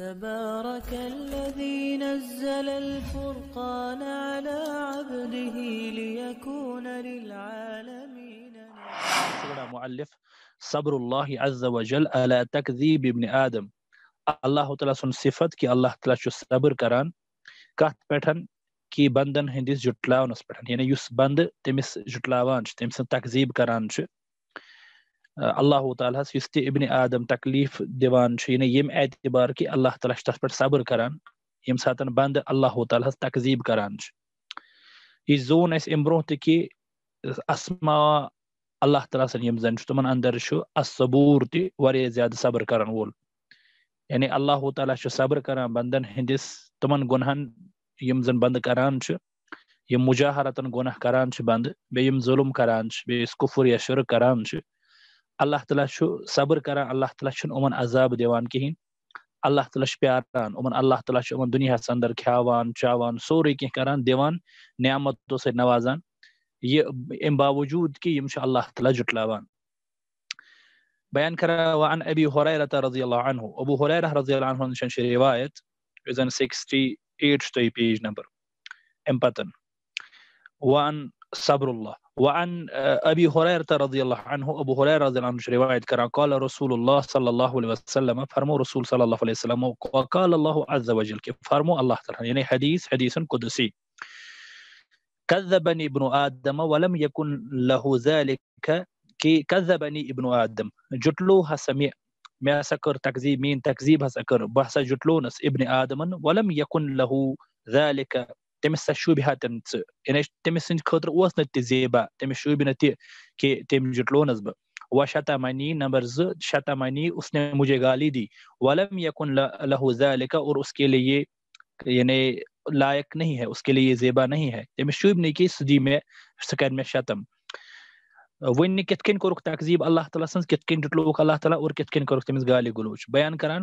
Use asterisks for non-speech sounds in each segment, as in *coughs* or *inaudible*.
تبارك الذي نزل الفرقان على عبده ليكون للعالمين نعم. مؤلف صبر الله عز وجل على تكذيب ابن آدم الله تعالى سن صفت كي الله تعالى شو صبر كران كات پیٹھن كي بندن ہندس جٹلاونس پیٹھن يعني یس بند تمس جتلاوان تمس تكذيب كران چھ اللہ تعالیٰ تعالیس تبن عادم تکلیف دان یعنی یہ اعتبار کی اللہ تعالیٰ تب پہ صبر کران یمن سات بند اللہ تعالیٰ تعالیس تکزیب کران یہ زون اہس ام برہ تھی کہ اسما اللہ تعالیٰ تعالی سب زن تم اندر اصبور واریاہ زیادہ صبر کران وول یعنی اللہ تعالیٰ سے صبر کان بندن ہندس تم گنہن بند کران مجاہرتن گناہ کران بند بہت ظلم کرانس قفر یا شرق كران اللہ تعالیٰ صبر کران اللہ تعالیٰ ان عذاب کہین اللہ تعالیٰ پیار پان ان اللہ تعالیٰ ان دنیا اندر کھا چاوان سوری کی کران دیوان نعمتوں سے نوازان یہ ام باوجود کہ یہ اللہ تعالیٰ جٹلاوان بیان کرا وعن ابی حریرہ رضی اللہ عنہ ابو حریرہ رضی اللہ عنہ نشان شی روایت زن سکسٹی ایٹ پیج نمبر ام پتن وعن صبر اللہ وعن آه، أبي هريرة رضي الله عنه أبو هريرة رضي الله عنه رواية كرا قال رسول الله صلى الله عليه وسلم فرمو رسول صلى الله عليه وسلم وقال الله عز وجل فرمو الله تعالى يعني حديث حديث قدسي كذبني ابن آدم ولم يكن له ذلك كي كذبني ابن آدم جتلو سميع ما سكر تكذيب مين تكذيب سكر بحث جتلونس ابن آدم ولم يكن له ذلك تٔمِس سۄ شوٗبہِ ہا تِم ژٕ یعنی سٕنٛدِ خٲطرٕ اوس نہٕ تہِ زیبا تٔمِس شوٗبہِ نہٕ تہِ کہِ تٔمۍ جٹلونس بہٕ و شتا منی نمبر زٕ شتا منی اس نے مجھے گالی دی ولم یقن لہو لکھا اور اس کے لیے یہ یعنی لائق نہیں ہے اس کے لیے یہ زیبا نہیں ہے تٔمِس شوٗبہِ نہٕ کی سُہ دی مےٚ سُہ کَرِ مےٚ شتم وۄنۍ کِتھ کٔنۍ کوٚرُکھ تقزیٖب اللہ تعالیٰ سٕنٛز کِتھ کٔنۍ جٹل اللہ تعالیٰ اور کِتھ کٔنۍ کوٚرُکھ تٔمِس گالہِ گلوچ بیان کران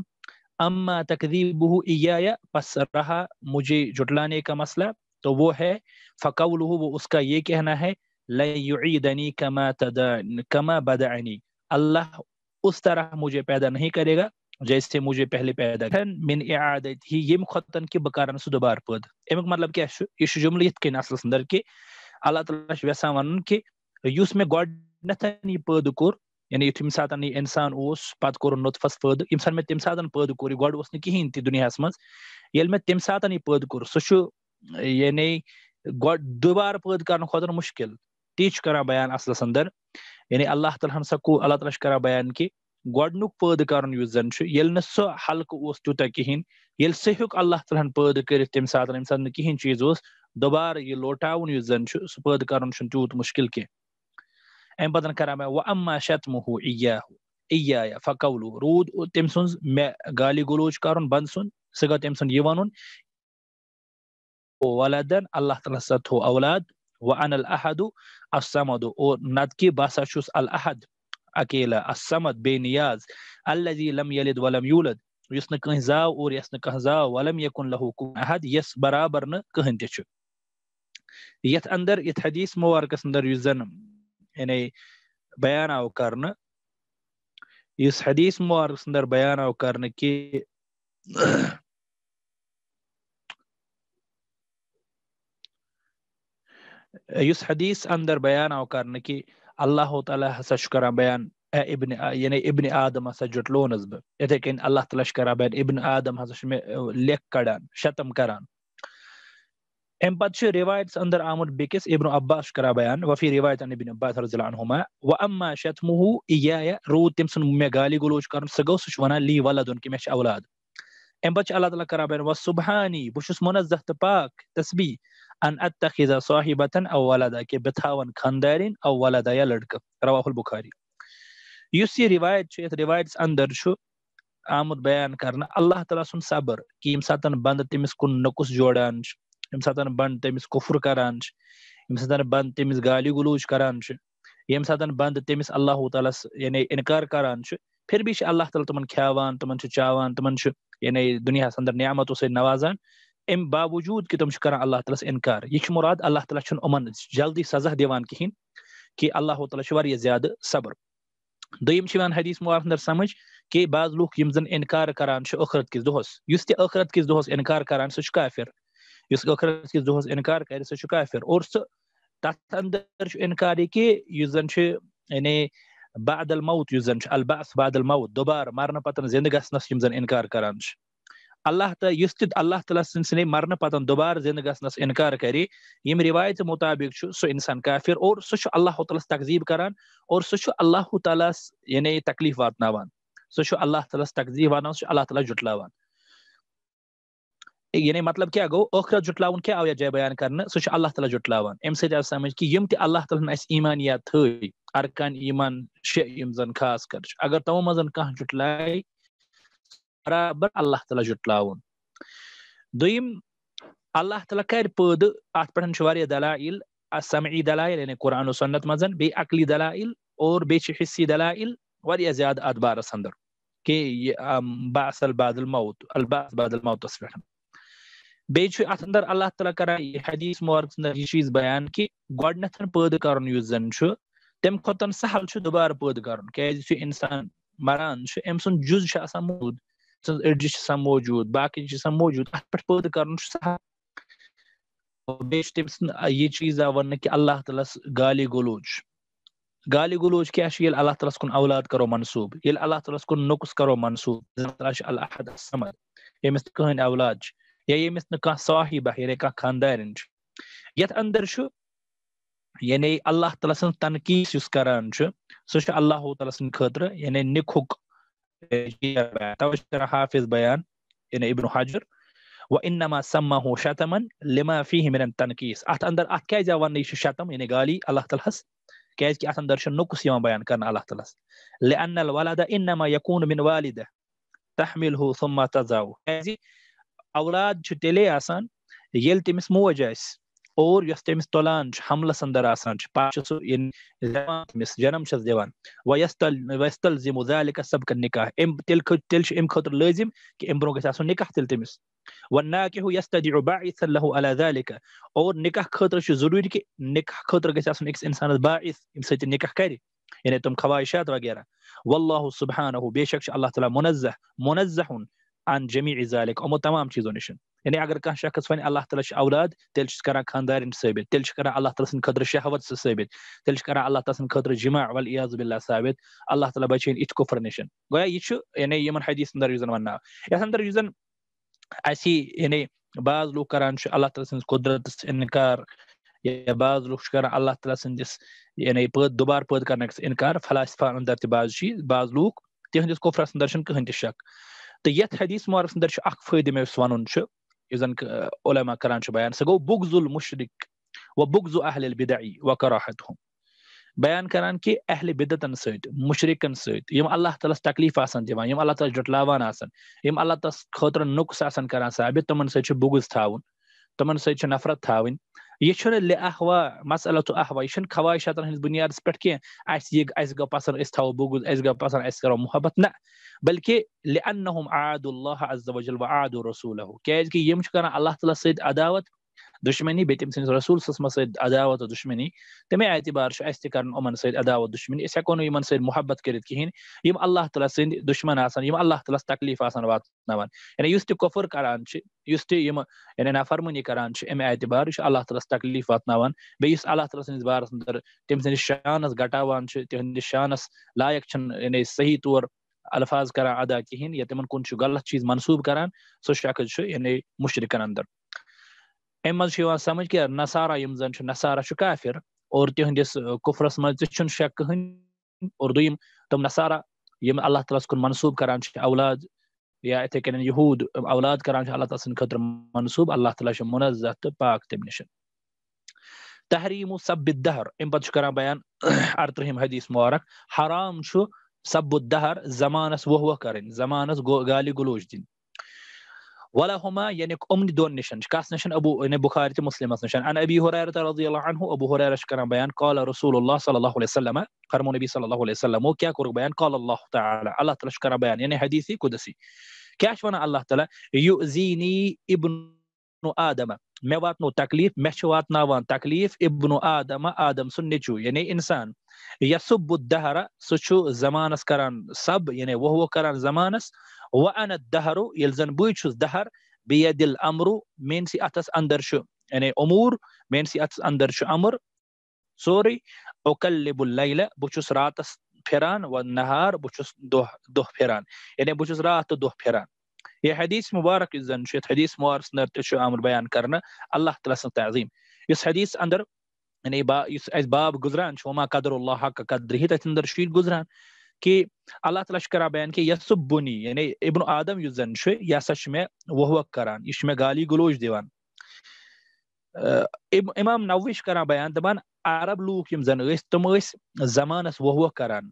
اما تقریب بہ پس رہا مجھے جٹلانے کا مسئلہ تو وہ ہے وہ اس کا یہ کہنا ہے اللہ اس طرح مجھے پیدا نہیں کرے گا جیسے مجھے پہلے پیدا من اعادت ہی کہ کی بکارن سو دوبار پود امیک مطلب کیا یہ جمل سندر کے اللہ تعالی یسان وس میں گڈ پد یعنی یم سات یہ انسان اس پہ کن لطف پد میرے تمہ سات پیدے کوری یہِ پٲدٕ کوٚر سُہ چھُ یعنی گۄڈٕ دُبارٕ پٲدٕ دبار پید مُشکِل تی چھُ کران بیان اصل اندر یعنی اللہ تعالیٰ سکو اللہ تعالیٰ چھُ کرانا بیان کہِ پٲدٕ یُس چھُ ییٚلہِ نہٕ سُہ کرسن اوس تیوٗتاہ تین ییٚلہِ سُہ ہیوٚک اللہ تعالیٰ پٲدٕ کٔرِتھ ییٚمہِ ساتہٕ نہٕ چیٖز اوس دُبارٕ یہِ لوٹاوُن یُس کریز چھُ سُہ پٲدٕ سو چھُنہٕ تیوٗت مُشکِل کینٛہہ أين بدن كرامة وأما شتمه إياه إياه فقوله رود تمسون غالي غلوش كارون بنسون سغا تمسون يوانون ولدن الله تعالى ستو أولاد وأنا الأحد الصمد او ونذكي باساشوس الأحد أكيلا الصمد بنياز الذي لم يلد ولم يولد يسن كهزا زاو اور يسن كهزا ولم يكن له كون أحد يس برابر نه كهن يت أندر يت حديث مواركس أندر يزن یعنی بیان اس حدیث مبارک اندر بیان آو کر کی اس حدیث اندر بیان آو کر کی اللہ تعالیٰ ہسا بیان اے ابن یعنی ابن عادم ہسا جٹلونس بہت اتن اللہ تعالی تعالیٰ بیان ابن آدم ہسا میرے لیک کڑان شتم کران امہ روايات اندر آمت بیس ابن عباس كرا بيان وفي عن ابن عباس رضي الله عنهما و شتمه شطمہ رو تمسن تم سن گالی گلوچ کر سک كي لی اولاد اللہ تعالیٰ و سبحانی بس منزہ خاندار روا بخاری اس روایت روایتس اندر آمد بیان کرنا اللہ تعالیٰ سن صبر کہ بند تمس نقص جوڑان جوڑا یمن سات بند تمس کفر کران سات بند تم گالی گلوج کار یمن سات بند تمس اللہ تعالیس یعنی انکار کر پھر بھی اللہ تعالیٰ تم کھا تا یعنی دنیا ادر نعمتوں سین نوازان ام باوجود کہ تم کران اللہ تعالیس انکار یہ مراد اللہ تعالیٰ ان جلدی سزا دان کھی کہ اللہ تعالیٰ زیادہ صبر دمان حدیث مفندر سمجھ کہ بعض لوگ زن انکار کرخرت کس دس تخرت کس دس انکار کر سافر یُس ٲخرَس کِس دۄہَس اِنکار کَرِ سُہ چھُ کافِر اور سُہ تَتھ چھُ اِنکار یہِ کہِ یُس زَن چھُ یعنی بادل موت یُس زَن چھُ الباس بادل موت دُبارٕ مؤت پَتَن زِندٕ گژھنَس یِم زَن اِنکار کَران چھِ اللہ یُس تہِ اللہ تعالیٰ سٕنٛدۍ پَتَن دُبارٕ زِندٕ گژھنَس اِنکار کَرِ انکار رِوایتہِ مُطابِق چھُ سُہ اِنسان کافِر اور سُہ سوچ اللہ کَران اور سُہ چھُ اللہ تعالیٰ یعنی تکلیٖف واتناوان سُہ چھُ تکلیف واتن تقزیٖب تعالیس سُہ چھُ اللہ تعالیٰ جُٹلاوان یعنی مطلب کیا ٲخرت جُٹلاوُن کیاخرت آو یَتھ جایہِ بیان کرنہٕ سُہ چھُ اللہ تعالیٰ جُٹلاوان جٹل ام سو سمجھ ہن اَسہِ ایٖمان یا تھٲے ارکان ایٖمان شےٚ یِم شہ خاص کر چھِ اگر تمو کانٛہہ جُٹلایہِ برابر اللہ تعالیٰ جُٹلاوُن دوٚیِم اللہ تعالیٰ پٲدٕ پٮ۪ٹھ چھُ واریاہ دلایل سمعی دلایل یعنی قرآن و سنت منٛز بیٚیہِ عقلی دلایل اور بیٚیہِ بیش حصی دلال زیادہ اخبار اندر باس البادل مؤت البا بادل مؤتس پٮ۪ٹھ بیٚیہِ بیس اندر اللہ تعالیٰ کر حدیث مارک یہ چیز بیان کہِ کہ پٲدٕ پیدے یُس زن چھُ تمہِ کھۄتہٕ سہل چھُ دُبارٕ پٲدٕ دوبار پید کر مران چھُ چھُ أمۍ سُنٛد جُز آسان آسان موٗد سٕنٛز أڈجہِ چھِ موٗجوٗد باقٕے چھِ آسان موٗجوٗد باقی پٮ۪ٹھ پٲدٕ ات چھُ سہل بیٚیہِ چھُ تٔمۍ سُنٛد یہِ چیٖز آو وَننہٕ کہِ اللہ تعالیس گالی گلوچ گالی گلوچ ییٚلہِ اللہ تعالیٰ تعالی کُن اولاد کرو ییٚلہِ اللہ تعالیٰ تعالی کُن نوٚقُس کرو اللہ تعالیٰ چھُ سمد ییٚمِس نہٕ کٕہٕنۍ اولاد چھِ یا ییٚمِس نہٕ کانٛہہ صاحب آسہِ یعنی کانٛہہ خاندارٮ۪ن چھُ یتھ انٛدر چھُ یعنی اللہ تعالیٰ سٕنٛز تنقیٖد یُس کران چھُ سُہ چھُ اللہُ تعالیٰ سٕنٛدِ خٲطرٕ یعنی نِکھُک توے چھُ کران حافظ بیان یعنی ابن حجر وَ اِنما سماہو شتمن لِما فی مِنن تنقیٖس اتھ انٛدر اتھ کیٛازِ آو وننہٕ یہِ چھُ شتم یعنی گالی اللہ تعالیٰ ہس کیٛازِکہِ اتھ انٛدر چھُ نوٚکُس یِوان بیان کرنہٕ اللہ تعالیٰ ہس لِنل ولدا اِنما یقوٗن مِن والدہ تحمِل ہُہ ثُما تزاو کیٛازِ اولاد تیلے آسان تمس موجان حملس اندر آسان پہ جنمس دن ویس تل ویس تل زم ظالکہ سب کر نکاح تھی امن خطر لازم کہ ام بر نکاح تھیس وا کہ با عو اللہ ظہا اور نکاح خطرہ سے ضروری کہ نکاح خطر گیس انسان بہت اتاح کر یعنی تم خواہشات وغیرہ واللہ اہو بے شکش اللہ تعالیٰ منزہ منظہ عن جميع ذلك أمو تمام چیزو نشن یعنی اگر کانٛہہ شخص وَنہِ اللہ تعالیٰ چھِ اولاد تیٚلہِ چھُس تیلس ثٲبِت تیٚلہِ چھُ کر اللہ تعالیٰ سٕنٛدِ خٲطرٕ شہوت سُہ ثٲبِت تیٚلہِ چھُ کر اللہ تعالیٰ سٕنٛدِ سر جمعہ الیاز بِللہ ثٲبِت اللہ تعالیٰ بچن اچھر نش گیا ان حدیث ادر جن وا یہ اندر زن اسی یعنی بعض لُکھ لکھان اللہ تعالیٰ سن قدرت انکار بعض لُکھ چھِ کر اللہ تعالیٰ سٕنٛدِس یعنی پٲد دُبارٕ پٲدٕ کر انکار فلائفہ اندر تہِ بعض چیٖز بعض تِہنٛدِس تہندس کفر چھُنہٕ کٕہٕنۍ تہِ شک تہٕ یتھ حدیٖث مارس اندر چھُ اکھ فٲیدٕ مےٚ یُس وَنُن چھُ یُس زن علما کران چھُ بیان سُہ گوٚو بُگزُل مُشرِق و بُگزُ اہل بِدعی و کراحت ہُم بیان کران کہِ اہل بِدتن سۭتۍ مُشرِقن سۭتۍ یِم اللہ تعالیٰ ہَس تکلیٖف آسان دِوان یِم اللہ تعالیٰ ڈٹلاوان آسان یِم اللہ تعالیٰ خطر نقص آسان کران سابت تِمن سۭتۍ چھُ بُگٕز تھاوُن تِمن سۭتۍ نفرت تھاوٕنۍ یہ احوا مث تو احوا یہ خواہشاتن خواہشات بنیاد پہ پسند بگز پسند کرو محبت نہ نن عاد اللہ عز و عاد عادلہ کرنا اللہ تعالیٰ تعالی عداوت دشمنی بیم سسولسمس سعات و دشمنی تمے اعتبار سے اس تر ان سب عدا و دشمنی اسن سحبت کریں اللہ تعالیٰ سن دشمن آن اللہ تعالی تکلیف آفر کرانس تم یعنی نافرمنی امتبار یہ اللہ تعالی تکلیف واتاس اللہ تعالیٰ سس بار اندر تم سی شانس گٹاان تہس شانس لائق یعنی صحیح طور الفاظ کدا کھی تم کن غلط چیز منصوب کاران سو شخص یعنی مشرق اندر امن مجھے سمجھ کہ نصارہ ہم زن نصارہ کافر اوور تہندس کفرس مزہ شک کہیں اور دم تم نصارہ ہم اللہ تعالیس کن منصوب کھانے اولاد یا اتنا یہ ہود اولاد اللہ تعالیٰ سر منصوب اللہ تعالیٰ منظت تو پاک تمہیں نش تحریم و سبدہ ام بیان ارتہم حدیث مبارک حرام سب دہر زمانہ وہ و زمانہ گالی گلوج دن ولا هما يعني امن دون نشان كاس نشان ابو يعني بخاري مسلم نشان انا ابي هريره رضي الله عنه ابو هريره شكرا بيان قال رسول الله صلى الله عليه وسلم قرم النبي صلى الله عليه وسلم كيا كور بيان قال الله تعالى الله تعالى شكرا بيان يعني حديثي قدسي كاش وانا الله تعالى يؤذيني ابن ادم ما واتنو تکلیٖف مےٚ چھُ واتناوان وان تكليف ابن آدم ادم سنجو يعني اِنسان یسُب دہرا سُہ زمانس كران سب يعني وهو كران زمانس وأنا الدهر يلزن بويتشوز الدهر بيد الأمر من سي أتس أندر شو يعني أمور من سي أتس أندر شو أمر سوري أكلب الليل بوتشوس راتس فيران والنهار بوتشوس دوه دوه فيران يعني بوتشوس رات دوه فيران يا حديث مبارك اذا شيت حديث موارس نرت شو امر بيان كرنا الله ताला से يس حديث اندر يعني با يس باب غزران شو ما قدر الله حق قدره تندر ही غزران کہ اللہ تعالیٰ بیان کہ بنی یعنی ابن آدم شو یا میں وہ کران یہ میں گالی سا دیوان امام نوش دمام بیان کر عرب لوک یم زن زنس تم زمان وہ کاران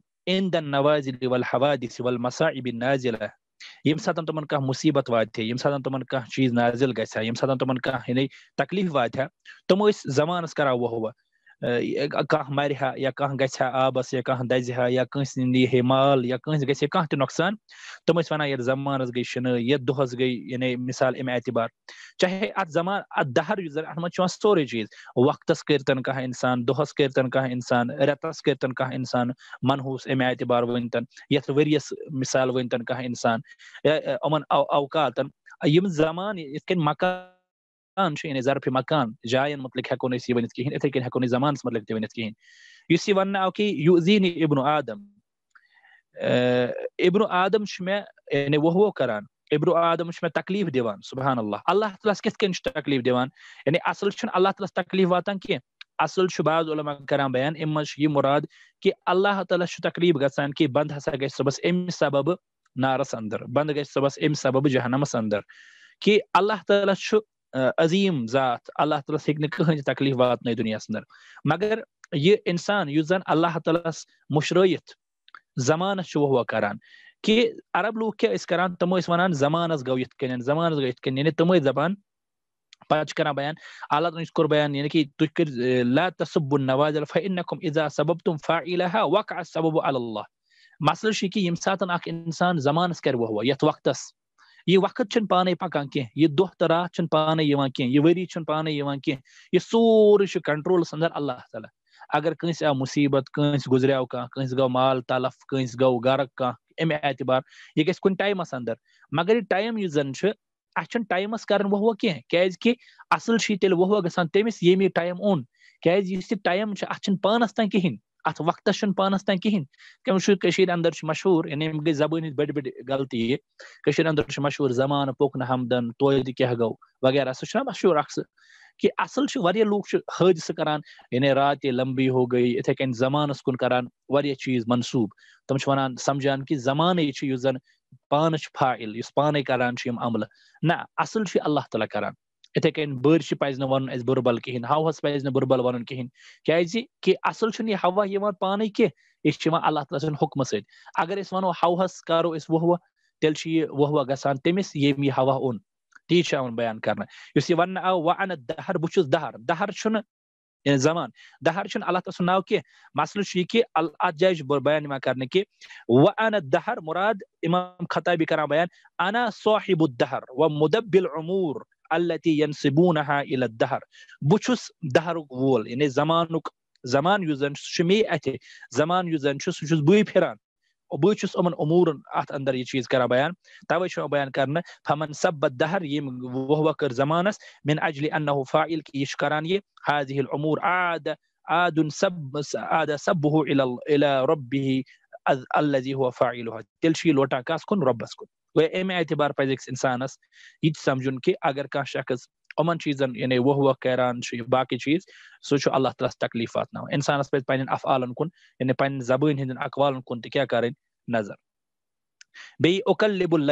نواز نازل یم ساتن تمن کم مصیبت یم ساتن تمن تم چیز نازل یم گا یمن سات تمہیں تکلیف وات تم زمانس کر ووہ کم آبس یا کان دزا یا کٲنٛسہِ نی ہے مال یا کٲنٛسہِ گژھِ ہے کانٛہہ تہِ نۄقصان تِم ٲسۍ وَنان یَتھ یانس گٔے کان یَتھ دۄہَس گٔے یعنی مِثال اَمہِ اعتبار چاہے اَتھ اَتھ اَتھ دَہر یُس زَن منٛز چھُ یِوان سورُے چیٖز وقتَس کٔرۍتَن کانٛہہ اِنسان دۄہَس کٔرۍتَن کانٛہہ اِنسان رٮ۪تَس کٔرۍتَن کانٛہہ اِنسان ریتس اَمہِ اعتبار ؤنۍتَن ؤنۍتَن یَتھ ؤریَس مِثال کانٛہہ اِنسان یِمَن اوقاتَن یِم کسان یِتھ کٔنۍ زمانہ شیء ظرف مکان جائن متعلق ہن ہوں زمانہ متعلق تک وری کہ يسي ون اوكي يؤذيني ابن ادم ادم ابن شمع يعني عدم ابنعادم کربنالعدم سے میں تکلیف الله الله اللہ اللہ تعالیس کتلف دان یعنی اصل شن الله اللہ تعالیس تکلف واتا کیصل بہاد علماء کر بیان امن یہ مراد کہ اللہ تعالی تعالیٰ کہ بند ہسا گیس صبح ام سبب نارس اندر بند گی صبح ام سبب جہان اندر کہ اللہ تعالی تعالیس عظیم ذات اللہ تعالیٰ ہیک نے کہین تکلیف وات دنیا اندر مگر یہ انسان اس زن اللہ تعالیٰ مشرائت زمانس وہ کران کہ عرب لوگ کیا اس کران تم ونان زمانس گو یت کنین زمانس گو یت کنین یعنی تم دپان پتہ کران بیان اللہ تعالیٰ کوٚر بیان یعنی کہ تُہۍ کٔرۍ لا تصب النواز فإنکم اذا سببتم فاعلها وقع السبب على الله مسلہٕ چھُ کہِ ییٚمہِ ساتہٕ اکھ اِنسان زمانس کرِ وۄہ وۄہ یتھ وقتس یہ وقت پانے پکان کی یہ دہ تو رات پانے کی یہ وری پانے کی یہ سوری کنٹرول ادر اللہ تعالیٰ اگر کنس آو مصیبت کنس گزریو کنس گو مال تلف کنس گو گرک گرم ام اعتبار یہ گھر کن ٹائمس اندر مگر یہ ٹائم اس ٹائمس کرو کی اصل تھیل و گھنٹہ تمس یم یہ ٹائم اون کم اتنی پانس تین کہین ات وقتس چن پانس تین کہین کی وجہ اندر مشہور یعنی گئی زبانی بڑی بڑی غلطی یہ کشر سے مشہور زمان پوکن ہمدن توید کیا گو وغیرہ سہ مشہور اخ کہ اخلیا لوگ حادثہ یعنی رات یہ لمبی ہو گئی اتھے کن زمانس کن کر چیز منصوب ونان سمجھان کہ زمانے سے پانچ فائل اس پانے کران یم عمل نہ اصل اللہ تعالیٰ کران کٔنۍ پَزِ نہٕ وَنُن اَسہِ بُربل اتنے برش پَزِ نہٕ بُربل وَنُن پہ بربل کہِ اَصٕل چھُنہٕ یہِ ہوا یِوان پانے یِوان اللہ تعالیٰ سٕنٛدِ حُکمہٕ سۭتۍ أسۍ وَنو أسۍ حکم سو تیٚلہِ چھُ یہِ وح وا گژھان تٔمِس ییٚمۍ یہِ ہوا اوٚن تی چھُ آؤ بیان کرنہٕ یُس کرس یہ ون آؤ و دہر بس دہر دہر یعنی زمان چھُنہٕ اللہ تعالیٰ سُنٛد ناو چھُ یہِ کہِ اَتھ جایہِ چھُ بیان یِوان کرنہٕ کہِ اَنہٕ دہر مُراد امام خطابی کران بیان عموٗر التي ينسبونها الى الدهر بوتشوس دهرك وول يعني زمانك زمان يوزن شمي زمان يوزن شو سوچس بوي پھران وبوتشوس امن امور ات اندر يشيز چیز کرا بيان توے شو بيان کرنا فمن سب الدهر يم وهو كر زمانس من اجل انه فاعل كي يشكران هذه الامور عاد عاد سب عاد سبه الى الى ربه الذي هو فاعلها تلشي لوتا کاس کن وی امہِ اعتبار پزِ أکِس انسانس یہِ تہِ سمجھُن کہِ اگر کانٛہہ شخص یِمن چیٖزن یعنی يعني ووہ ووہ کران چھُ یا باقٕے چیٖز سُہ چھُ اللہ تعالیٰ تکلیٖف واتناوان انسانس پزِ پننٮ۪ن افعالن کُن یعنی يعني پننہِ زبٲنۍ ہٕنٛدٮ۪ن اقوالن کُن تہِ کیاہ کرٕنۍ نظر بیٚیہِ اُکلِبُل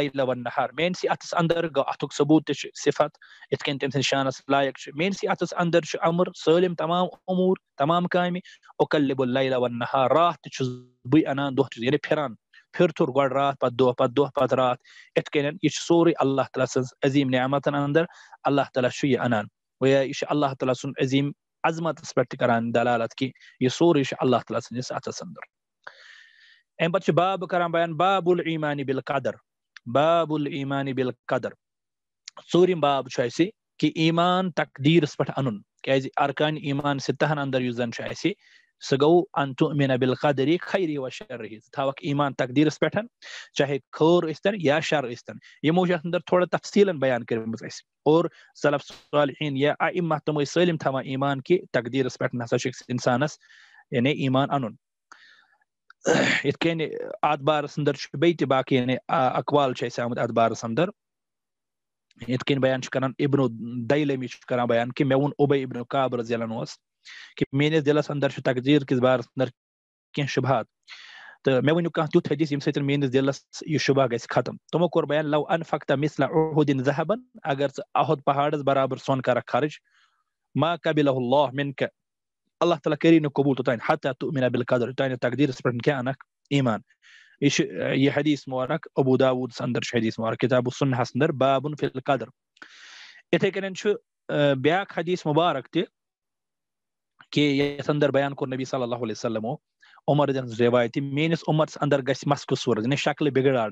نہار میٲنسٕے اتھس انٛدر گوٚو اتھُک ثبوٗت تہِ چھُ صِفت یِتھ کٔنۍ تٔمۍ سٕنٛدِ شانس لایق چھُ میٲنسٕے اتھس انٛدر چھُ امر سٲلِم تمام اموٗر تمام کامہِ اُکلِبُل نہار راتھ تہِ چھُس بٕے انان دۄہ تہِ یعنی يعني پھِران پھر تھر گۄڈٕ دۄہ تور دۄہ پہ دہ یِتھ کٔنۍ یہِ چھُ سورُے اللہ تعالیٰ سٕنٛز عظیٖم نعمتن اندر اللہ تعالیٰ چھُ یہِ اَنان یہِ چھُ اللہ تعالیٰ سُنٛد عظیٖم سن عظیم عظمت پہان دلالت یہِ سورُے چھُ اللہ تعالیٰ سٕنٛدِس سنس اتس اندر ام چھُ باب کر بیان باب المان بل قدر باب المان بال قدر پٮ۪ٹھ اَنُن کہ ایمان ایٖمان پہ ارکانہ یُس ستاہ چھُ اس سگو ان تؤمن بالقدر بالقادری خیر و شرس تھان تقدیر پہ خور یا شر استن شرتنس اندر تھوڑا تفصیلا بیان کر سلم ایمان کی تقدیر ہسا پہ انسانس یعنی ایمان انن ان یعنی اتبار اندر یعنی اقوال چھ آمت اتبار اندر اتر یعنی بیان چھ کران ابن دیلمی چھ کران بیان کہ مے وون عب ابن کہِ میٲنِس دِلَس اَندر چھُ تقدیٖر کِس بارَس اَندر کینٛہہ شُبہات تہٕ مےٚ ؤنِو کانٛہہ تیُتھ حدیٖث ییٚمہِ سۭتۍ میٲنِس دِلَس یہِ شُبہ گژھِ ختم تِمو کوٚر بیان لو انفقت مثل مِسلا عہدِن اگر ژٕ عہد پہاڑس برابر سۄن کرکھ خارج ما قبل اللہ مِنکہ اللہ تعالیٰ کٔری نہٕ قبوٗل تاين حتہ تہٕ مِنا بِل قدر توٚتانۍ نہٕ تقدیٖرَس پٮ۪ٹھ کیٛاہ اَنکھ ایٖمان یہِ حدیٖث مورک ابوٗ داوٗدَس اَندر چھُ حدیٖث مورک کِتاب سُنہَس اَندر بابُن فِل قدر یِتھَے کٔنۍ چھُ اه، بیٛاکھ حدیٖث مُبارک تہِ کہ اس اندر بیان نبی صلی اللہ علیہ وسلم عمر دن روایتی میس عمرس اندر گیس مسقصور یعنی شکل بگڑا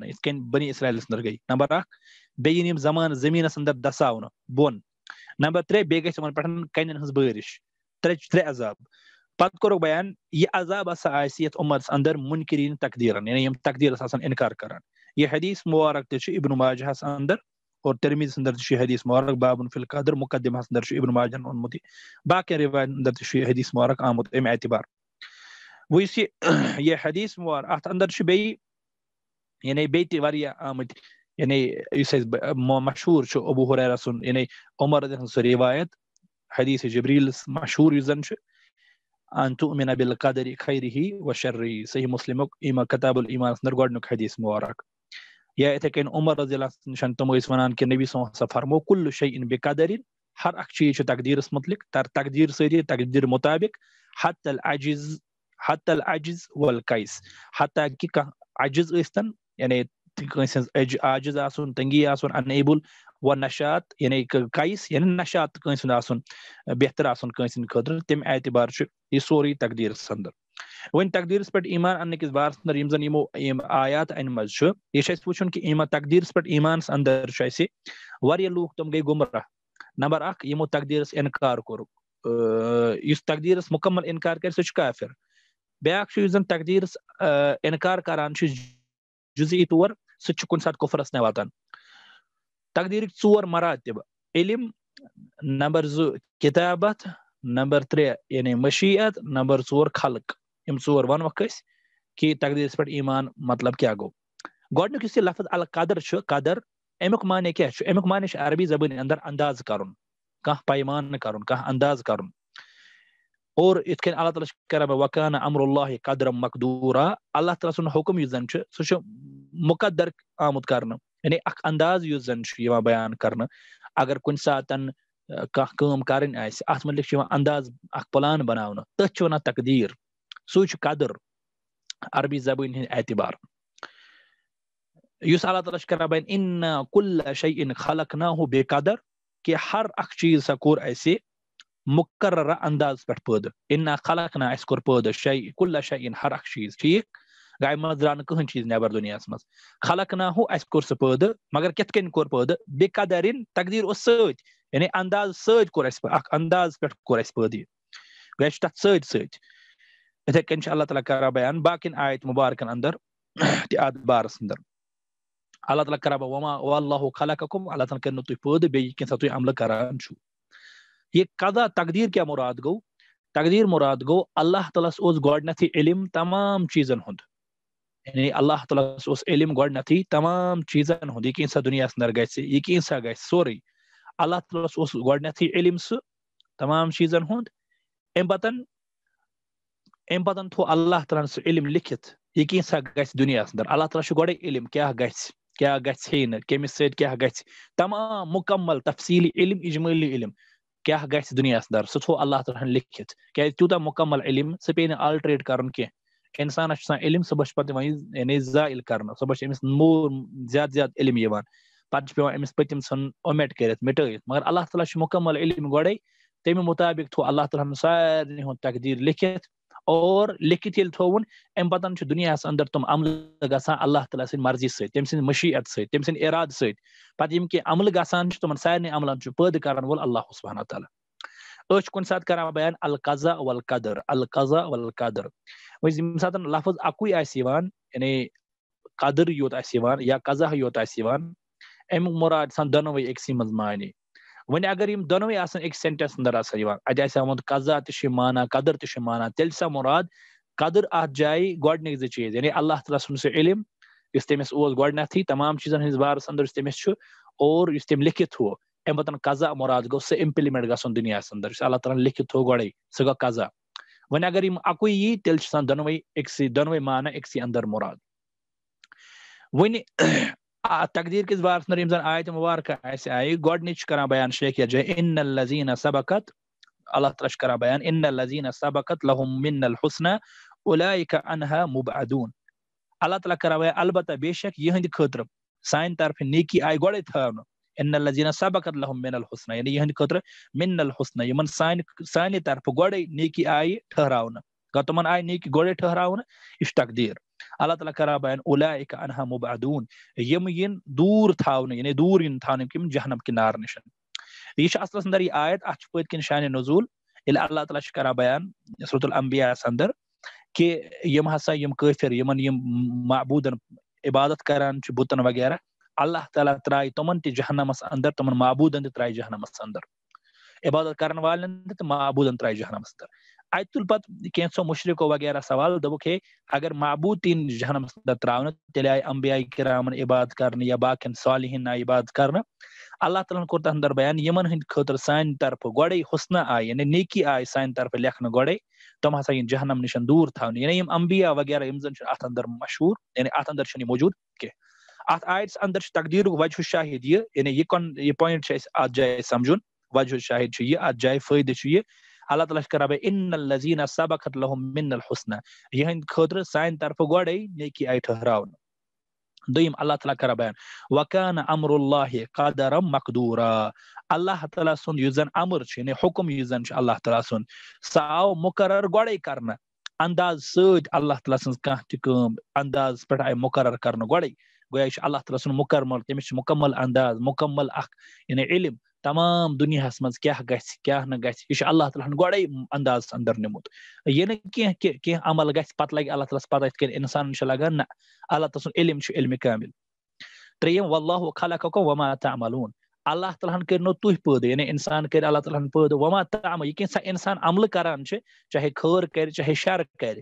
بنی اصرس اندر گئی نمبر اکیم زمان زمینس اندر دساؤن بن نمبر تر گئے کنین ہزارش تر ترے عذاب پہ کورک بیان یہ عذاب ہسا آئے عمرس اندر منکرین تقدیرن یعنی تقدیر انکار کر حدیث مبارک تشن ماجہس اندر और तिरमिज संदर्दशी हदीस मुबारक बाबन फिल कदर मुकदमा संदर्दशी इब्न माजन उन्मती बाकी रिवायत संदर्दशी हदीस मुबारक आमद इम اعتبار ويسي ये हदीस मुबारक اندر अंदर्दशी بي يعني بيتي واريا آمد آه، يعني يسيز مشهور شو أبو هريرة سن يعني عمر ده سن رواية حديث جبريل مشهور يزن شو أن تؤمن بالقدر خيره وشره صحيح مسلمك إما كتاب الإيمان سندر نك حديث مبارك یا یِتھَے کٔنۍ عمر رضی اللہ نِش تِم ٲسۍ وَنان کہِ نبی صٲب ہسا فرمو کُلوٗ شے اِن بے قدریٖن ہر اکھ چیٖز چھُ تقدیٖرَس مُتعلِق تر تقدیٖر سۭتی تقدیٖر مُطابِق حتى العجز حتى العجز ال حتى وَلقیس حتیٰ کہِ کانٛہہ عجز ٲسۍتَن یعنی يعني کٲنٛسہِ ہٕنٛز اج عاجز آسُن تنگی آسُن اَن ایبٕل و نشات یعنی يعني کیس یعنی يعني نشات کٲنٛسہِ آسُن بہتر آسُن کٲنٛسہِ ہٕنٛدِ خٲطرٕ اعتبار چھُ یہِ سورُے تقدیٖرَس اندر ون تقدیرس پھر ایمان ان کس بار آیات اَنہِ منٛز چھُ چھُ یہِ اَسہِ وٕچھُن کہِ انچن کہ پٮ۪ٹھ تقدیر اَنٛدر چھُ اَسہِ واریاہ لوٗکھ تِم گٔے گُمراہ نمبر اکھ یِمو اِنکار کوٚرُکھ یُس مُکمل اِنکار کَرِ سُہ چھُ کافِر مکمل چھُ یُس زَن بیان اِنکار کران چھُ جُزی طور سُہ تہِ چھُ کُنہِ ساتہٕ کُفرَس نیا واتان تقدیٖرٕکۍ ژور مراتب علم نمبر زٕ کِتابت نمبر ترٛےٚ یعنی مشیت نمبر ژور خلق ژور ہم ثنک کہ تقدیر پی ایمان مطلب كیا گو یُس یہِ لفظ القدر چھُ قدر امی معنع كیا امی معنی عربی زبٲنۍ اندر انداز كر کانٛہہ پیمانہٕ كرن کانٛہہ انداز كر اور یِتھ کٔنۍ اللہ تعالیٰ چھُ بہٕ وقانہ امر اللہ قدر مقدوٗرا اللہ تعالیٰ تعالی سكم اس زن چھُ مُقدر آمُت كر یعنی انداز اخداز زن بیان كرنے اگر کُنہِ كہ سات كہ آئی ات متعلق انداز تٔتھۍ چھِ تھی تقدیٖر سوچ قدر عربی زبان ہند اعتبار اس اللہ تعالیٰ بین ان کل شعین خلق نہ ہو بے قدر کہ ہر اخ چیز سا ایسے مقرر انداز پہ پی ان خلق نہ اس کور نا پلہ شین ہر اخ چیز ٹھیک گائے مجھ درا نہ نکینی چیز نبر دنیا مز خلق نہ ہو اس کور مگر کت کن کور کدے بے قدر ان تقدیر اسداز ستر اخ یعنی انداز پہ پہ ست سین ات اللہ تعالیٰ کر بان باقی آئےت مبارکن اندر *clears throat* بار اندر اللہ تعالیٰ کربہ وما و اللہ خلق حکم اللہ تعالیٰ کرنا تھی پیدا تم عمل کران یہ قدا تقدیر کیا مراد گو تقدیر مراد گو اللہ تعالی اس گھت عل تمام یعنی اللہ تعالی اس علم گی تمام چیزن یہ کن سا دنیا اندر گژھِ گوری اللہ تعالی اس گی علم سہ تمام چیزن امن امن پو ال اللہ تعالیٰ سل علم لکھت یہ سا گیس دنیا اندر اللہ تعالیٰ گڑے علم کیا گھسے کمس سکتے گھبر تمام مکمل تفصیلی علم اجملی علم کیا گھر دنیا درد سہو اللہ تعالیٰ لکھت کیا مکمل علم سب پی آلٹریٹ کر علم صبح سے پہلے یعنی ظائل کرنا صبح مور زیادہ زیادہ علم پہ پہ پھن اومیٹ کرٹ مگر اللہ تعالیٰ مکمل علم گے مطابق تھو اللہ تعالیٰ سارے تقدیر لکھت اور لکھت یل ام پتن چھ دنیا اس اندر تم عمل گسان اللہ تعالی سن مرضی سے تم مشیت سے تم اراد سے پتہ یم کہ عمل گسان گانے تمہ سارے کرن ول اللہ سبحانہ تعالی حسمہ تعالیٰ سات کار بیان القضا والقدر القضا القدر وات لفظ اکوی اکوئی یعنی قدر یوت یوتر یا قزاح یوتھ ام مراد دنوی اکس من معنی ون اگر دونوا آسن ایک سینٹینس اندر آیا اتحا منت قزا تھی مانا قدر تش مانا تیل سا مراد قدر ات جائے زٕ چیٖز یعنی اللہ تعالیٰ سُنٛد سُہ علم یُس تٔمِس اوس گھت تمام چیٖزن ہند بارس اندر اس لکھت تمہ کزا مراد گھر گژھُن دُنیاہس دنیا یُس اللہ تعالیٰ لیٚکھِتھ تھوٚو گۄڈے سُہ گوٚو کزا وۄنۍ اگر یِم اکُے یی تیٚلہِ چھِ آسان دۄنوے أکسٕے دۄنوے مان أکسٕے اندر مراد وۄنۍ تقدیر کس بار رمضان آیت مبارکہ ایسے آئی گونیچ کرا بیان شیخ یا ان اللذین سبقت اللہ ترش کرا بیان ان اللذین سبقت لهم من الحسن انہا مبعدون اللہ تعالیٰ کرا بیان البتہ بے شک یہ سائن طرف نیکی آئی گوڑے تھا ان اللذین سبقت لهم من الحسن یعنی یہ خطر من الحسن حسنہ سائن طرف گوڑے نیکی آئی ٹھہراؤن تم آئی نیکی گوڑے ٹھہرا اس تقدیر اللہ تعالیٰ بیان یم ین دور تھاونے یعنی دور ین تھاونے کم جہنم کی نار نشن یہ اصل اندر یہ آیت اچھے کن شان نزول یل اللہ تعالیٰ کرانا بیان اسرت الانبیاء اندر کہ یہ ہسا معبودن عبادت کران چھ بتن وغیرہ اللہ تعالیٰ تمن ترائ تہنس اندر تمن تمہن محبودن ترائ جہنمس اندر عبادت کرن کرنے والے معابودن ترائ جہنمس ات تل پہ کیینو مشرق وغیرہ سوال دے اگر تین جہنم ادر تراوی کر عباد یا باقین سالح آئاد کر اللہ تعالی ہن اندر بیان یمن ہند خر سان طرف گوے حسنا آئی یعنی نیکی آئی سان طرف لکھن گے تم ہسا ہس جہنم نش دور تھا یعنی امبیا وغیرہ زن اندر مشہور یعنی اتنے اندر شوجود کی آٹس اندر تقدیر وجہ شاہد یہ یعنی پوائنٹ سے سمجھن وجہ شاہد یہ فائدہ الله تعالی ښکارا به ان الذين سبقت لهم من الحسنى یهن خطر ساين طرف غوړی نیکی آی ټهراون دویم الله تعالی کرا بیان وکانا امر الله قدرا مقدورا الله تعالی سون یوزن امر چھ نه حکم یوزن چھ الله تعالی سون ساو مقرر گوڑے کرنا انداز سج الله تعالی سن کانٛہہ تہِ کٲم انداز پٮ۪ٹھ آیہِ مقرر کرنہٕ گۄڈے گویا یہِ چھُ اللہ تعالیٰ سُنٛد مُکمل تٔمِس چھُ مُکمل انداز مُکمل اکھ یعنی يعني علم تمام دنیاہس گژھِ گژھِ نہٕ یہِ چھُ اللہ تعالیٰ ہن گۄڈے گنداز اندر نِمُت یہِ نہٕ کینٛہہ کہِ کینٛہہ عمل گژھِ پتہٕ لگہِ اللہ تعالیٰ پتہ لگان نہ اللہ تعالیٰ سُنٛد علم چھُ قابل تریم و اللہ خلق و ماتا عمل ول تعالیٰ یعنی انسان کٔرۍ اللہ تعالیٰ ہن پٲدٕ وما تعمل یہِ کینٛژھا انسان عملہٕ کران چھِ چاہے خٲر کرِ چاہے شر کرِ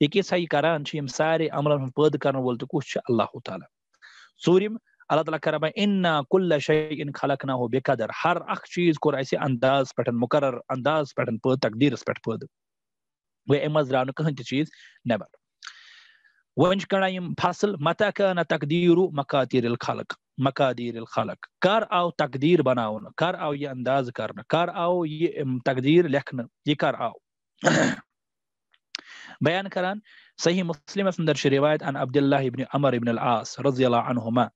یہِ کینٛژھا یہِ کران چھِ یِم سارے عملن ہُنٛد پٲدٕ کرن وول تہِ کُس چھُ اللہ تعالیٰ ژوٗرِم الله تعالی کرے بھائی ان کل شیء خلقناه بقدر ہر اخ چیز کو ایسے انداز پٹن مقرر انداز پٹن پر تقدیر اس پٹ پد وہ امز رانو کہن چیز نبر ونج کڑا یم فصل متا کنا تقدیر مقادیر الخلق مقادیر الخلق کر او تقدیر بناون کر او یہ انداز کرنا کر او یہ تقدیر لکھنا یہ کر او *coughs* بیان کران صحیح مسلم اندر روایت ان الله ابن عمر ابن العاص رضی اللہ عنہما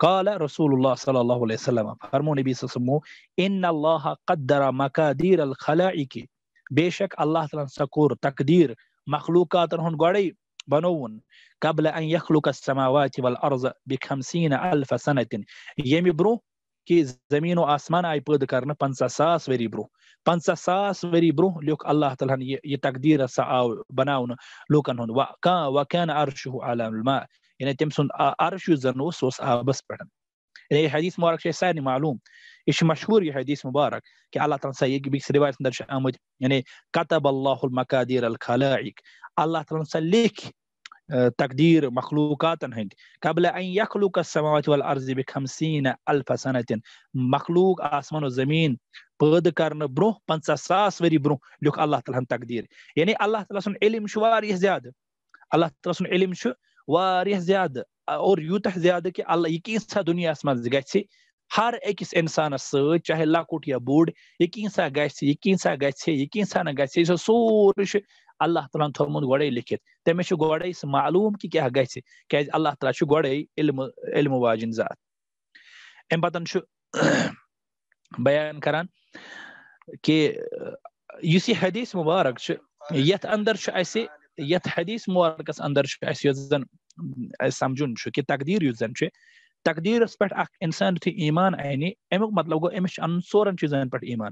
قال رسول الله صلى الله عليه وسلم فرمو عليه وسلم ان الله قدر مكادير الخلائق بشك الله تعالى سكور تقدير مخلوقات هن غري بنون قبل ان يخلق السماوات والارض ب ألف سنه يمي برو كي زمين و آسمان آئی پود کرنا پنسا ساس وري برو پنسا ساس وري برو لوك الله تعالى يتقدير سعاو سا آو بناون لوکن عرشه عالم الماء in attempts on arshus the no source bas pattern حدیٖث مُبارک مبارك شيء ثاني معلوم ايش مشهور في حديث مبارك كي الله تعالى سيق بيكس روايه من الشامد يعني كتب الله المقادير الخلائق الله تعالى سلك تقدير مخلوقات هند قبل ان يخلق السماوات والارض ب 50 الف سنه مخلوق اسمان وزمین پٲدٕ کرنہٕ برونٛہہ پنٛژاہ ساس ؤری برونٛہہ لیوٚکھ اللہ تعالیٰ ہن تقدیٖر یعنی يعني اللہ تعالیٰ سُنٛد علم چھُ واریاہ زیادٕ اللہ تعالیٰ سُنٛد علم چھُ وا اور اوت زیادہ کہ اللہ یہ کی دنیا گژھِ ہر أکِس ایکس سۭتۍ چاہے لۄکُٹ یا بوٚڑ یہِ یہِ یہِ کینٛژھا کینٛژھا گژھِ گژھِ بوڑھ یہ کیسے یہ سورُے چھُ اللہ تعالیٰ ہن گۄڈے تٔمِس چھُ گۄڈے سُہ معلوٗم کہِ کہ گژھِ گز اللہ تعالیٰ چھُ گۄڈے علمہٕ علمہٕ واجن ذات اَمہِ امہ چھُ *clears throat* بیان کران کہِ یُس یہِ کردیث مبارک سے یھ اندر اس حدیث مبارکس اندر سمجھن کہ تقدیر اس تقدیرس پہ اک انسان یعنی ایمان انہے امیک مطلب گو امس ان اورن چیزن پہ ایمان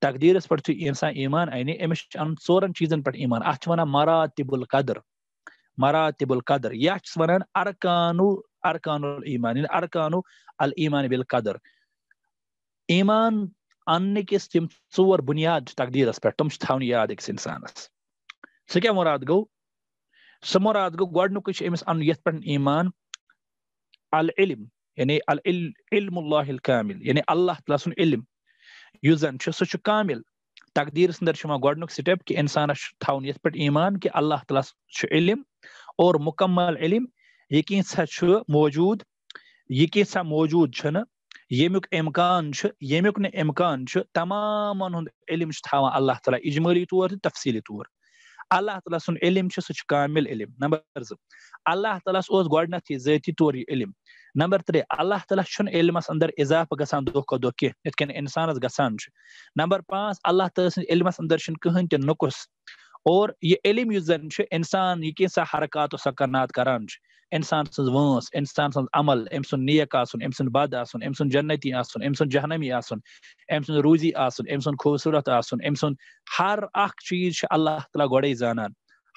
تقدیرس پہ انسان ایمان اے امس ان اورن چیزن پہ ایمان ات ونان مراتب القدر مراتب القدر یا ونان ارکانو ارکان الیمان ارکانو المان یعنی بالقدر ایمان ان کس تم انسور بنیاد تقدیرس پہ تم تمہیں یاد اکس انسانس سہ کیا مراد گو سمراد گو أمِس اَنُن گھنٹ ایمان العلم یعنی ال اللہ کامل یعنی اللہ تعالیٰ سُنٛد علم یُس چھُ چھُ چھُ سُہ تقدیٖرَس یِوان گۄڈنیُک سِٹیپ کہِ اِنسانَس چھُ تھاوُن تاؤن یعنی ایمان کہِ اللہ تعالیٰ چھُ علم اور مُکمل علم یہِ کینٛژھا چھُ یہ کی موجود یہ کیوجو امکان ہُنٛد علم چھُ تھاوان اللہ تعالیٰ اجملی طور تہٕ تفصیٖلی طور اللہ تعالیٰ سن علم کامل علم نمبر زلہ تعالی اور گۄڈنیٚتھٕے ذٲتی طور یہ علم نمبر ترٛےٚ اللہ تعالیٰ چھُنہٕ علمس اندر کٔنۍ گان گژھان چھُ نمبر پانٛژھ اللہ تعالی سن علمس اندر تہِ تقس اور یہ علمس زن کے انسان یہ کہ سا حرکات و سکنات نات چھُ انسان سن وانس انسان سن عمل ام سن نیک آسن ام سن بد آسن ام سن جنتی آسن ام سن سن جہنمی آسن آسن ام روزی ام سن خوبصورت آسن ام سن ہر اخ چیز اللہ تعالیٰ گڑے زانان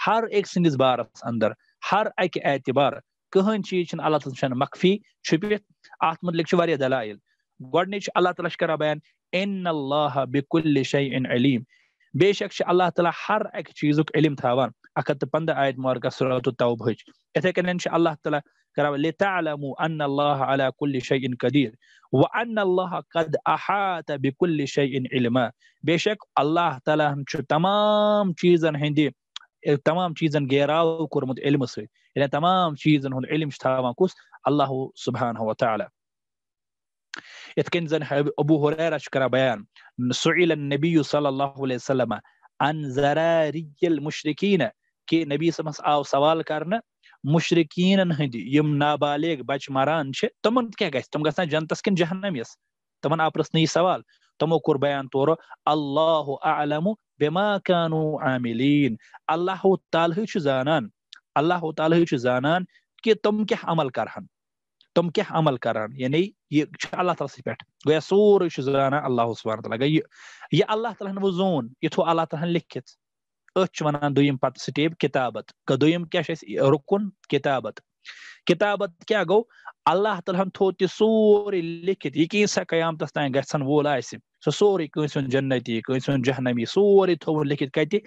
ہر ایک سندس بارس اندر ہر اکہ اعتبار کہن چیز اللہ چھن مخفی چھپت ات متعلق دلائل اللہ تعالیٰ بیان ان اللہ بکل شاہی علیم بے شک چھ اللہ تعالیٰ ہر اک چیز علم تا اکت تو پندہ اعتمار صرات و طوبہ يتكلم ان شاء الله تعالى كرام لتعلموا ان الله على كل شيء قدير وان الله قد احاط بكل شيء علما بشك الله تعالى تمام شيئا هندي تمام شيئا گیراو كرمت علم سي يعني تمام شيئا هن علم شتاوان كوس الله سبحانه وتعالى يتكن ابو هريره شكرا بيان سئل النبي صلى الله عليه وسلم عن زراري المشركين كي نبي سمس او سوال کرنا مشرقین نابالغ بچ مران کیا تمہن تم گا جنتس کن جہنمس تمہ آپ پر سوال تمو تموہ بیان طور اللہ عالم بما عاملین اللہ تعالی زانان اللہ تعالی سے زانان کہ تم عمل کرہن تم کران عمل کران یعنی اللہ تعالی سوری زانان اللہ یہ اللہ تعالیٰ وہ زون یہ تھو اللہ تعالیٰ لکھ أتھ چھِ وَنان دوٚیِم پَتہٕ سٹیپ کِتابت دوٚیِم کیٛاہ چھُ اَسہِ رُکُن کِتابت کِتابت کیٛاہ گوٚو اللہ تعالیٰ سورُے تھو تی سوری تانۍ گژھن وول آسہِ گن سورُے کٲنٛسہِ ہُنٛد جنتی کٲنٛسہِ ہُنٛد جہنمی سورُے تھوٚوُن لت کَتہِ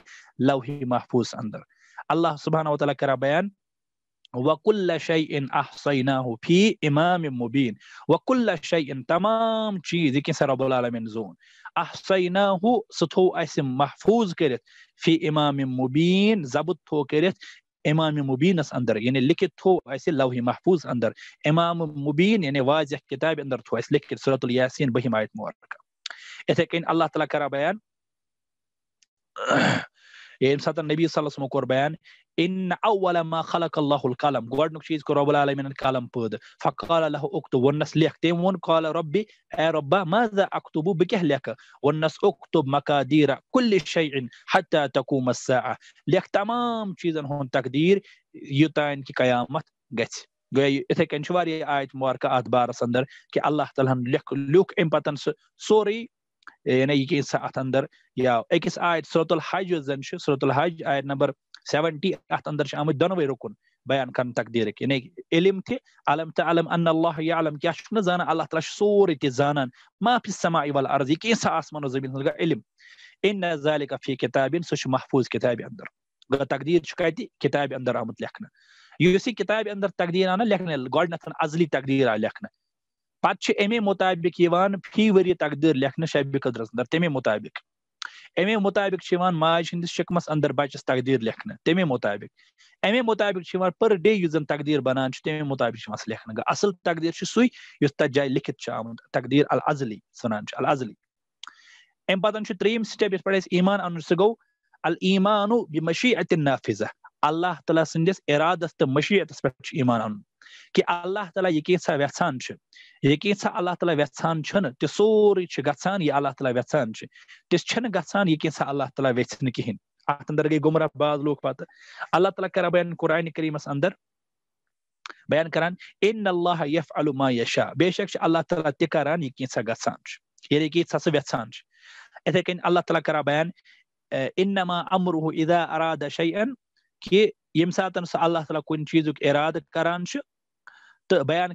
لو محفوٗظ محفوظ اندر اللہ صبح تعالیٰ کران بیان وكل شيء أحصيناه في إمام مبين وكل شيء تمام شيء ذيك رب العالمين زون أحصيناه ستو اسم محفوظ كرت في إمام مبين زبط تو كرت امام مبين اس اندر يعني لکھت تھو اسی لوح محفوظ اندر امام مبين يعني واضح کتاب اندر تو اسی لکھت سورة الیاسین بہم آیت مبارکہ اتھے کن اللہ تعالیٰ کرا بیان ییٚمہِ يعني ساتہٕ نبی صلی اللہ وسلمو کوٚر بیان اِن اول ما خلق اللہ القلم گۄڈٕنیُک چیٖز کوٚر رۄب العالمیٖنَن قلم پٲدٕ فقال اللہ اُکتُب ووٚننَس لیکھ تٔمۍ ووٚن قال رۄبہِ اے رۄبا مازا اختبوٗ بہٕ کیٛاہ لیکھٕ ووٚننَس اُکتُب مقادیٖرا کُلہِ شیٚن حتہ تقوٗمَس سا لیکھ تمام چیٖزَن ہُنٛد تقدیٖر یوٚتانۍ کہِ قیامت گژھِ گٔے یِتھَے کٔنۍ چھُ واریاہ آیت مبارکہ اَتھ بارَس اندر کہِ اللہ تعالیٰ ہَن لیکھ لیوٗکھ اَمہِ پَتَن سُہ سورُے یعنی یہ کیسا اتر اندر یا اکس آیت یہ الحج زن چھ سرت الحج آیت نمبر سیونٹی چھ آمت دنوے رکن بیان کرن تقدیر یعنی علم تھی علم ت عم ال انہیہ علم کیا نا زانا اللہ تعالیٰ سوری والارض یہ معافی آسمان و زمین زبین علم ان ذالک عالکی کتاب محفوظ کتاب اندر تقدیر کتب اندر آمت لکھن کتب اندر تقدیر آنا لکھنا لکھن گھن علی تقدیر آ لکھنا پتہ چھ امے مطابق یوان فی وری تقدیر لکھنہ شب قدرس اندر تمے مطابق امے مطابق چھ یوان ماج ہندس شکمس اندر بچس تقدیر لکھنہ تمے مطابق امے مطابق چھ یوان پر پے اس تقدیر بنان چھ تمے مطابق چھ مس سی اصل تقدیر چھ سیس تجربہ لکھت آمت تقدیر الضلی سنان الضی ام پتن تریم سٹپ اس پہ اِس ایمان ان سب گو الما انو مشی ات نافظہ اللہ تعالیٰ سند ارادہ مشیت ایمان ان کہ اللہ تعالیٰ یہی سا یھان یہ سا اللہ تعالیٰ تعالی یھان سوری گیا اللہ تعالیٰ تسان یہ کی اللہ تعالیٰ کھیند بعض لوگ پتہ اللہ تعالیٰ کرا بین قرآن کریمس اندر بین کر اللہ بے شک اللہ تعالیٰ کرانا گھران یعنی اللہ تعالیٰ کرا اراد امرا ارادا شین سات سہ اللہ تعالیٰ کن چیز اراد کران تو بیان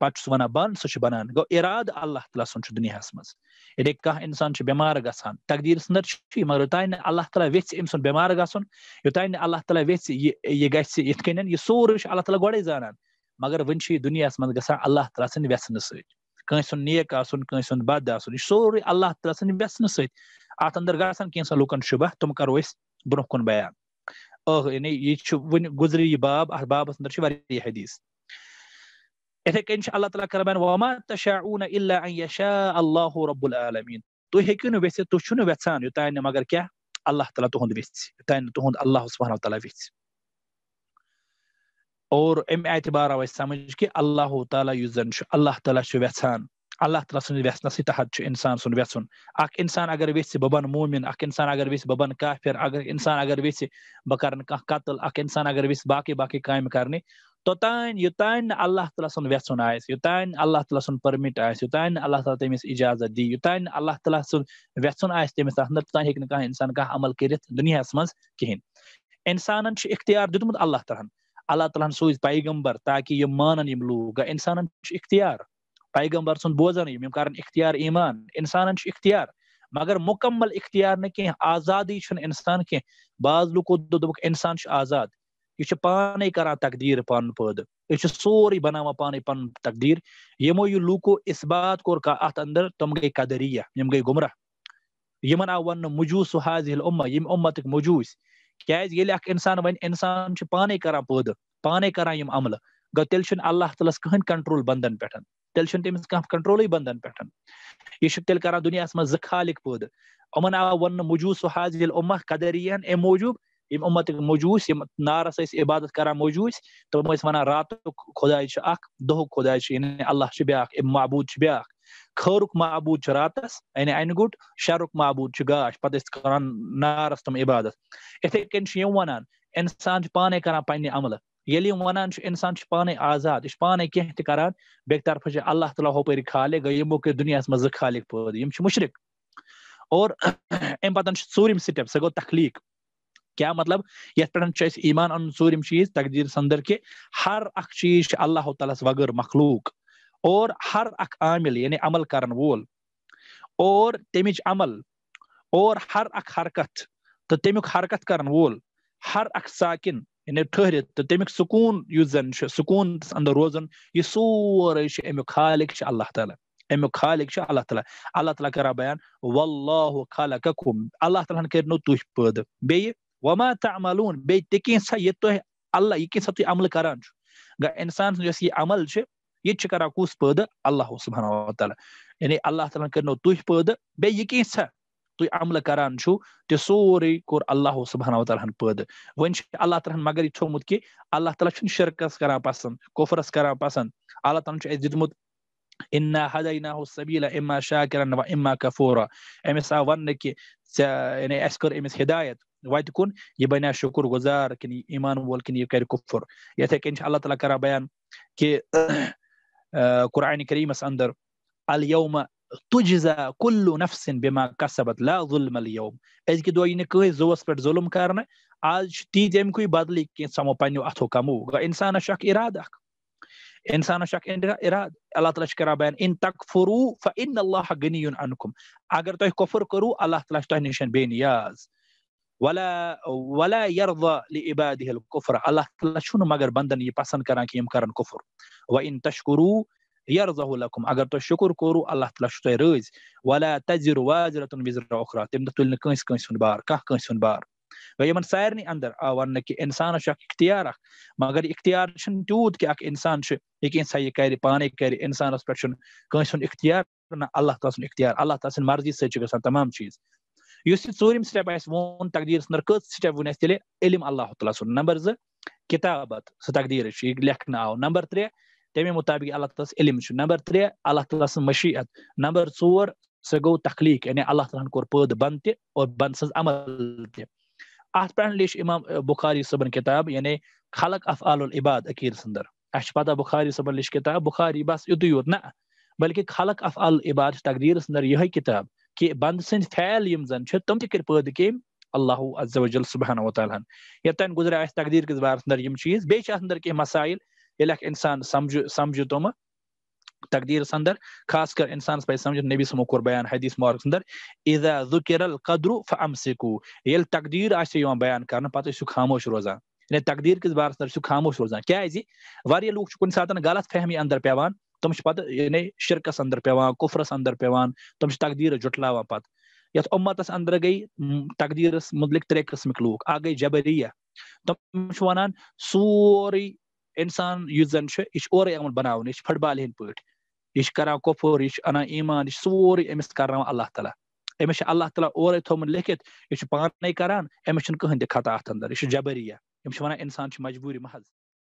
پہس بن سہ بنان گو اراد اللہ تعالیٰ سنیا منسان بیمار گان تقدیر سندر مگر اللہ تعالیٰ ام سار گھن یوتان اللہ تعالیٰ یہ گن سور اللہ تعالیٰ گڑے زان مگر ون سے یہ دنیا من گان اللہ تعالیٰ سیسن سنس نیک بد آپ سوری اللہ تعالیٰ سیس اندر گاسن لکن شبہ تم کرو برہ بیان اہ یعنی یہ گزرے یہ باب اتھ بابس اندر حدیث اتھے کن اللّہ تعالیٰ وما شاہ الا ان یشاء اللہ رب العالمین تو تو ویسے تیکھ تیسان یوتھان تعالیٰ تہانے تہ اللہ حسمۃ تعالیٰ اور ام اعتبار آوہت سمجھ کہ اللہ تعالیٰ یوزن اللہ تعالی سے یھان اللہ تعالیٰ سٕنٛدِ سیسن سی تحت چھُ اِنسان سُنٛد سن یس اِنسان اگر بہٕ بَنہٕ بن مومن اِنسان اگر بہٕ بَنہٕ کافِر اگر اِنسان اگر ویس بہ کر قتل اِنسان اگر باقٕے باقٕے کامہِ کَرنہِ توٚتانۍ یوٚتانۍ نہٕ اللہ تعالیٰ سُنٛد نعالی آسہِ یوٚتانۍ نہٕ اللہ تعالیٰ سُنٛد پٔرمِٹ آسہِ یوٚتانۍ نہٕ اللہ تعالیٰ تٔمِس اِجازت دی یوٚتانۍ نہٕ نہٕ اللہ تعالیٰ سُنٛد آسہِ تٔمِس توٚتانۍ ہیٚکہِ کانٛہہ اِنسان کانٛہہ عمل کٔرِتھ دُنیاہَس منٛز کِہیٖنۍ اِنسانَن چھُ اِختیار دیُتمُت اللہ تعالیٰ ہَن اللہ تعالیٰ ہَن سوٗزۍ پیغمبر تاکہِ تاکہ یہ مانن لوگ اِنسانَن چھُ اِختیار پیغمبر سن کرن اختیار ایمان انسان اختیار مگر مکمل اختیار نہ کی آزادی نزادی انسان کی بعض لوکو انسان چھ آزاد یہ چھ پانے کر تقدیر پان پد یہ چھ سوری بنانا پانے پن تقدیر یمو یہ لوکو اس بات کور کا ات اندر تم گئی قدریہ یم گئی غمرہ یہ آو ون مجوس سہ حاضل عمہ یہ امتک موجو کل انسان چھ پانے کر پد پانے یم عمل گو تیل اللہ تعالیس کہن کنٹرول بندن پ تلس کم کنٹرول بند پہان دنیا امن آو ون مجوس حاضل حاضر امہ قدرین ام موجوب یم امت موجوس یم نارس اس عبادت کار موجوس تم اس و رات خدا اخ دہ خدا یعنی اللہ چھ ام معبود بحبود بہت خورک چھ راتس یعنی این معبود چھ گاش پتہ اس کران نارس تم عبادت اتھے کن چھ یم ونان واسان پانے کاران پمل ییٚلہِ یِم وَنان چھِ اِنسان چھُ پانے آزاد یہِ چھُ پانے تہِ کران بیٚکہِ طرفہٕ چھِ اللہ تعالیٰ ہُپٲرۍ خالق گٔے یِمو کٔرۍ منٛز زٕ خالق پٲدٕ یِم چھِ مُشرِق اور زالق پدرک چھُ ژوٗرِم سٹپ سا گوٚو تخلیٖق کیا مطلب پٮ۪ٹھ چھُ پہ ایٖمان اَنُن ژوٗرِم چیٖز تقدیٖر سندر کہِ ہر اکھ چیٖز چھُ اللہ تعالیٰ تعالیس وغٲر مخلوق اور ہر اکھ عامِل یعنی عمل کرن وول اور تمِچ عمل اور ہر اکھ حرکت تہٕ تمیُک حرکت کرن وول ہر اکھ ساکِن یعنی تہٕ سکوٗن یُس تمیک چھُ اسکون اندر روزان یہِ یہ سورے امی خالق اللہ تعالیٰ امی خالق اللہ تعالیٰ اللہ تعالیٰ کرا بیان و اللہ تعالیٰ ہو خالہ کھو اللہ تعالیٰ کرنو تھی پدہ وماتا یہِ تۄہہِ اللہ یہِ یہ کی عمل کران یۄس یہِ عمل چھِ یہِ تہِ سے یہاں کُس پٲدٕ اللہ تعالیٰ یعنی اللہ تعالیٰ کٔرنو تُہۍ تعالی کردے یہ کی تو عمل کران چھُو تہِ تے سوری کر اللہ سبحانہ و تعالی ہن پد ون چھ اللہ تعالی مگر یہِ تھوٚمُت کہِ اللہ تعالیٰ چھُنہٕ شِرکَس کران پسنٛد کُفرَس کران پسنٛد اللہ تعالیٰ چھُ اَسہِ دیُتمُت ان ہدینا سبیٖلا اِما شاکِرن و اِما کفورا أمِس آو وَننہٕ کہِ یعنی اس کٔر أمِس ہدایت وایت کُن یہِ بنا شُکُر گُزار کِنہٕ ایٖمان ول کِنہٕ یہِ کَرِ کُفُر یِتھَے کٔنۍ چھِ اللہ تعالیٰ کرا بیان کہِ *clears throat* قرآنِ کریم اس انٛدر اليوم تجزا کل نفس بما کسبت لا ظلم اليوم از دوی نے کہ زوس پر ظلم کرنا آج تی کوئی بدلی سمو پنیو اتھو کمو انسان شک ارادہ انسان شک اراد اللہ تعالی بیان ان تکفرو فان اللہ غنی عنکم اگر کفر کرو اللہ تعالی نشن بے نیاز ولا ولا يرضى لعباده الكفر الله تعالى شنو مگر بندن یہ پسند کران کہ ہم کرن کفر و ان وشکرو یا رزا اگر تو شکر کرو اللہ تعالی رز ولا تعہی والا تجرب واضرتن وزرا اخرا تمہیں تلس بار کھانس بار گئی سارنی اندر آو ون کہ انسان اختیار مگر اختیار تیوت کہ انسان ایک انسان یہ کرے کرے پانے کیسا یہ کرانس پہنس اختیار نہ اللہ تعالی سن اختیار اللہ تعالی سن مرضی سے چھ تمام چیز ٹورم سٹیپ اس وون تقدیر سدر کت سپ ویل علم اللہ تعالی سن نمبر ز کتابت سم تقدیر یہ لکھنا آؤ نمبر 3 تمے مطابق اللہ تعالیٰ علم نمبر ترے اللہ تعالیٰ سن مشیت نمبر ژور ور سو تخلیق یعنی اللہ تعالیٰ کوٚر پٲدٕ کور تہِ اور بند سٕنٛز عمل تہِ اتھ پٮ۪ٹھ لکھ امام بخاری صٲبن کِتاب یعنی خلق اف الباد عقیر اسہِ چھِ پتہ بخاری صٲبن لکھ کِتاب بخاری بس یوت نہ بلکہ خلق اف العباد تقدیٖرس اندر یِہے کِتاب کہِ بند سٕنٛدۍ فیل یِم زن چھِ تِم تہِ کٔرۍ پٲدٕ کٔمۍ اللہ از الصبحان و ہن یوٚتانۍ گُزرے آپ تقدیٖر کِس بارس اندر یِم چیٖز بیٚیہِ چھِ اتھ اندر کینٛہہ مسایل ییٚلہِ اکھ اِنسان سمجھے سمجھو تِمہٕ تقدیرس اندر خاص کر انسان پہ نبی صمو کان حدیث مارکس اندر عیدا ذکر قدرو فہم ییٚلہِ تقدیٖر آسہِ یِوان بیان کرنا ٲسِو خاموش روزان یعنی تقدیٖر کِس کس منٛز چھُ خاموش روزان جی؟ واریاہ لُکھ چھِ کُنہِ ساتہٕ غلط فہمی پیٚوان تِم ادر یعنی پیم تم پہنے شرکت اندر پیان کفرس اندر پی تم تقدیر جٹلان پہ یعنی امتس اندر گئی تقدیرس متعلق جبریہ تِم چھِ تمام سورُے انسان زن اسمت بنانے یہ فٹ بال ہند پان کپوری اینان سوری کروانا اللہ تعالیٰ اس اللہ تعالیٰ ارے تھوت لانے کار امس تطہ ات اندر یہ جبریہ اس مجبوری محض